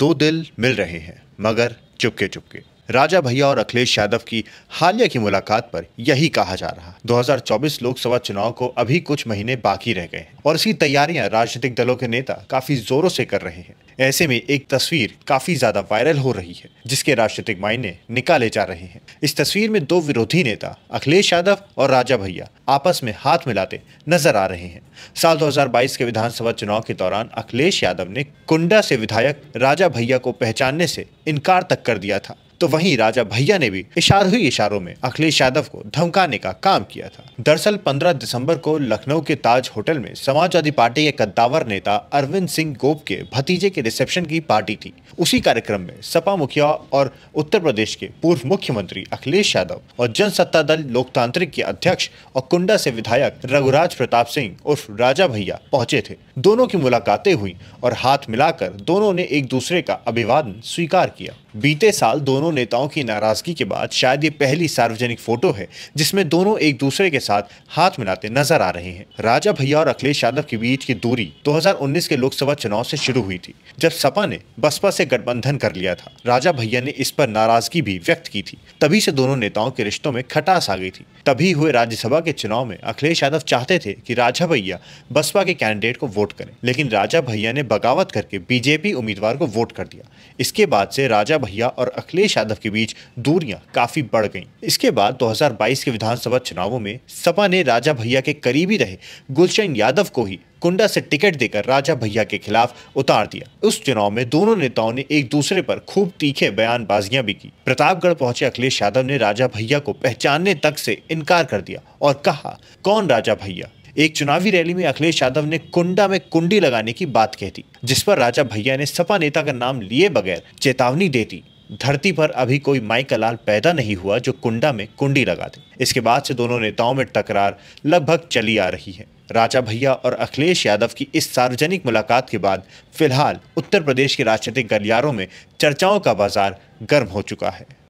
दो दिल मिल रहे हैं मगर चुपके चुपके राजा भैया और अखिलेश यादव की हालिया की मुलाकात पर यही कहा जा रहा 2024 लोकसभा चुनाव को अभी कुछ महीने बाकी रह गए हैं और इसकी तैयारियां राजनीतिक दलों के नेता काफी जोरों से कर रहे हैं ऐसे में एक तस्वीर काफी ज्यादा वायरल हो रही है जिसके राजनीतिक मायने निकाले जा रहे हैं इस तस्वीर में दो विरोधी नेता अखिलेश यादव और राजा भैया आपस में हाथ मिलाते नजर आ रहे हैं साल 2022 के विधानसभा चुनाव के दौरान अखिलेश यादव ने कुंडा से विधायक राजा भैया को पहचानने से इनकार तक कर दिया था तो वहीं राजा भैया ने भी इशारों ही इशारों में अखिलेश यादव को धमकाने का काम किया था दरअसल 15 दिसंबर को लखनऊ के ताज होटल में समाजवादी पार्टी के कद्दावर नेता अरविंद सिंह गोप के भतीजे के रिसेप्शन की पार्टी थी उसी कार्यक्रम में सपा मुखिया और उत्तर प्रदेश के पूर्व मुख्यमंत्री अखिलेश यादव और जनसत्ता दल लोकतांत्रिक के अध्यक्ष और कुंडा से विधायक रघुराज प्रताप सिंह उर्फ राजा भैया पहुंचे थे दोनों की मुलाकातें हुई और हाथ मिलाकर दोनों ने एक दूसरे का अभिवादन स्वीकार किया बीते साल दोनों दोनों नेताओं की नाराज़गी के बाद शायद ये पहली सार्वजनिक फोटो है जिसमें दोनों एक दूसरे के साथ हाथ मिलाते नजर आ रहे हैं राजा भैया और अखिलेश यादव के बीच की दूरी 2019 के लोकसभा चुनाव से शुरू हुई थी जब सपा ने बसपा से गठबंधन कर लिया था राजा भैया ने इस पर नाराजगी भी व्यक्त की थी तभी से दोनों नेताओं के रिश्तों में खटास आ गई थी तभी हुए राज्यसभा के चुनाव में अखिलेश यादव चाहते थे की राजा भैया बसपा के कैंडिडेट को वोट करें लेकिन राजा भैया ने बगावत करके बीजेपी उम्मीदवार को वोट कर दिया इसके बाद से राजा भैया और अखिलेश यादव के बीच दूरियां काफी बढ़ गईं। इसके बाद 2022 के विधानसभा चुनावों में सपा ने राजा भैया के करीबी रहे गुलशन यादव को ही कुंडा से टिकट देकर राजा भैया के खिलाफ उतार दिया उस चुनाव में दोनों नेताओं ने एक दूसरे पर खूब तीखे बयानबाजियां भी की प्रतापगढ़ पहुंचे अखिलेश यादव ने राजा भैया को पहचानने तक से इनकार कर दिया और कहा कौन राजा भैया एक चुनावी रैली में अखिलेश यादव ने कुंडा में कुंडी लगाने की बात कह दी जिस पर राजा भैया ने सपा नेता का नाम लिए बगैर चेतावनी दे दी धरती पर अभी कोई माइकलाल पैदा नहीं हुआ जो कुंडा में कुंडी लगा दे इसके बाद से दोनों नेताओं में टकरार लगभग चली आ रही है राजा भैया और अखिलेश यादव की इस सार्वजनिक मुलाकात के बाद फिलहाल उत्तर प्रदेश के राजनीतिक गलियारों में चर्चाओं का बाजार गर्म हो चुका है